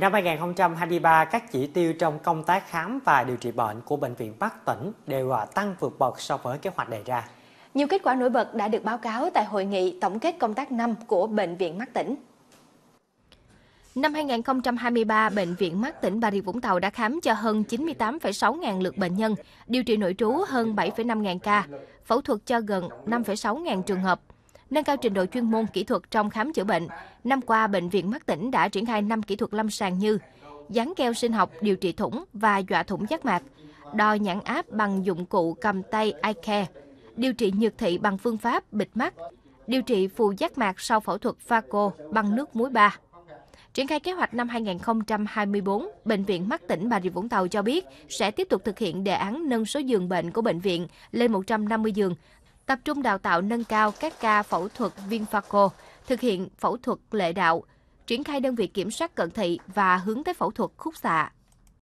Năm 2023, các chỉ tiêu trong công tác khám và điều trị bệnh của Bệnh viện Bắc tỉnh đều à, tăng vượt bậc so với kế hoạch đề ra. Nhiều kết quả nổi bật đã được báo cáo tại hội nghị tổng kết công tác năm của Bệnh viện Bắc tỉnh. Năm 2023, Bệnh viện Mắt tỉnh Bà Rịa Vũng Tàu đã khám cho hơn 98,6 ngàn lượt bệnh nhân, điều trị nội trú hơn 7,5 ngàn ca, phẫu thuật cho gần 5,6 ngàn trường hợp, nâng cao trình độ chuyên môn kỹ thuật trong khám chữa bệnh. Năm qua, Bệnh viện Mắt tỉnh đã triển khai 5 kỹ thuật lâm sàng như dán keo sinh học điều trị thủng và dọa thủng giác mạc, đo nhãn áp bằng dụng cụ cầm tay iCare, điều trị nhược thị bằng phương pháp bịt mắt, điều trị phù giác mạc sau phẫu thuật phaco bằng nước muối ba. Triển khai kế hoạch năm 2024, Bệnh viện Mắt tỉnh Bà Rịa Vũng Tàu cho biết sẽ tiếp tục thực hiện đề án nâng số giường bệnh của bệnh viện lên 150 giường tập trung đào tạo nâng cao các ca phẫu thuật viên phaco, thực hiện phẫu thuật lệ đạo, triển khai đơn vị kiểm soát cận thị và hướng tới phẫu thuật khúc xạ